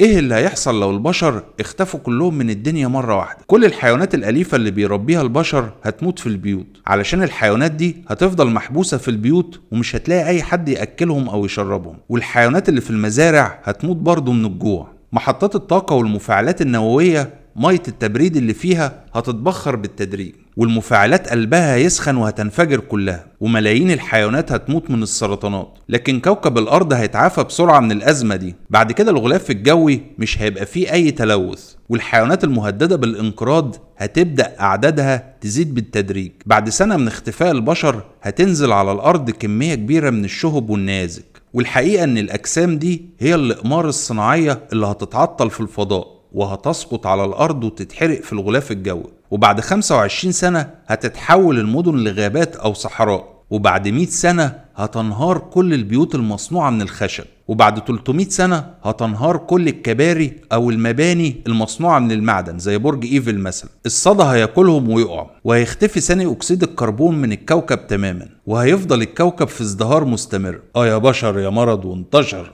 ايه اللي هيحصل لو البشر اختفوا كلهم من الدنيا مره واحده كل الحيوانات الاليفه اللي بيربيها البشر هتموت في البيوت علشان الحيوانات دي هتفضل محبوسه في البيوت ومش هتلاقي اي حد ياكلهم او يشربهم والحيوانات اللي في المزارع هتموت برضه من الجوع محطات الطاقة والمفاعلات النووية ميه التبريد اللي فيها هتتبخر بالتدريج والمفاعلات قلبها هيسخن وهتنفجر كلها وملايين الحيوانات هتموت من السرطانات لكن كوكب الارض هيتعافى بسرعه من الازمه دي بعد كده الغلاف الجوي مش هيبقى فيه اي تلوث والحيوانات المهدده بالانقراض هتبدا اعدادها تزيد بالتدريج بعد سنه من اختفاء البشر هتنزل على الارض كميه كبيره من الشهب والنيازك والحقيقه ان الاجسام دي هي الاقمار الصناعيه اللي هتتعطل في الفضاء وهتسقط على الأرض وتتحرق في الغلاف الجوي وبعد 25 سنة هتتحول المدن لغابات أو صحراء وبعد 100 سنة هتنهار كل البيوت المصنوعة من الخشب وبعد 300 سنة هتنهار كل الكباري أو المباني المصنوعة من المعدن زي برج إيفل مثلا الصدى هياكلهم ويقع وهيختفي ثاني أكسيد الكربون من الكوكب تماما وهيفضل الكوكب في ازدهار مستمر آه يا بشر يا مرض وانتشر